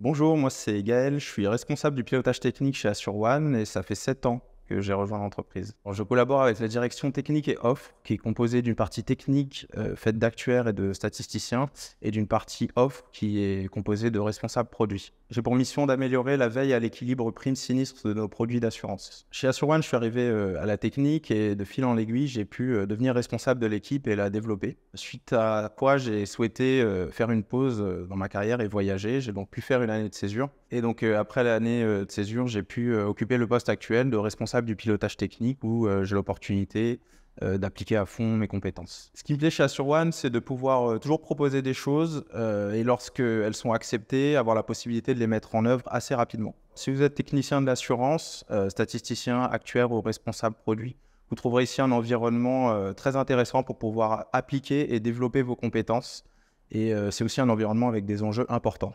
Bonjour, moi c'est Gaël, je suis responsable du pilotage technique chez Assure One et ça fait 7 ans que j'ai rejoint l'entreprise. Je collabore avec la direction technique et off, qui est composée d'une partie technique euh, faite d'actuaires et de statisticiens, et d'une partie off qui est composée de responsables produits. J'ai pour mission d'améliorer la veille à l'équilibre prime sinistre de nos produits d'assurance. Chez Assurance je suis arrivé euh, à la technique et de fil en aiguille, j'ai pu euh, devenir responsable de l'équipe et la développer. Suite à quoi j'ai souhaité faire une pause dans ma carrière et voyager. J'ai donc pu faire une année de césure et donc, euh, après l'année euh, de césure, j'ai pu euh, occuper le poste actuel de responsable du pilotage technique où j'ai l'opportunité d'appliquer à fond mes compétences. Ce qui me plaît chez AssureOne, One, c'est de pouvoir toujours proposer des choses et lorsqu'elles sont acceptées, avoir la possibilité de les mettre en œuvre assez rapidement. Si vous êtes technicien de l'assurance, statisticien, actuel ou responsable produit, vous trouverez ici un environnement très intéressant pour pouvoir appliquer et développer vos compétences. Et c'est aussi un environnement avec des enjeux importants.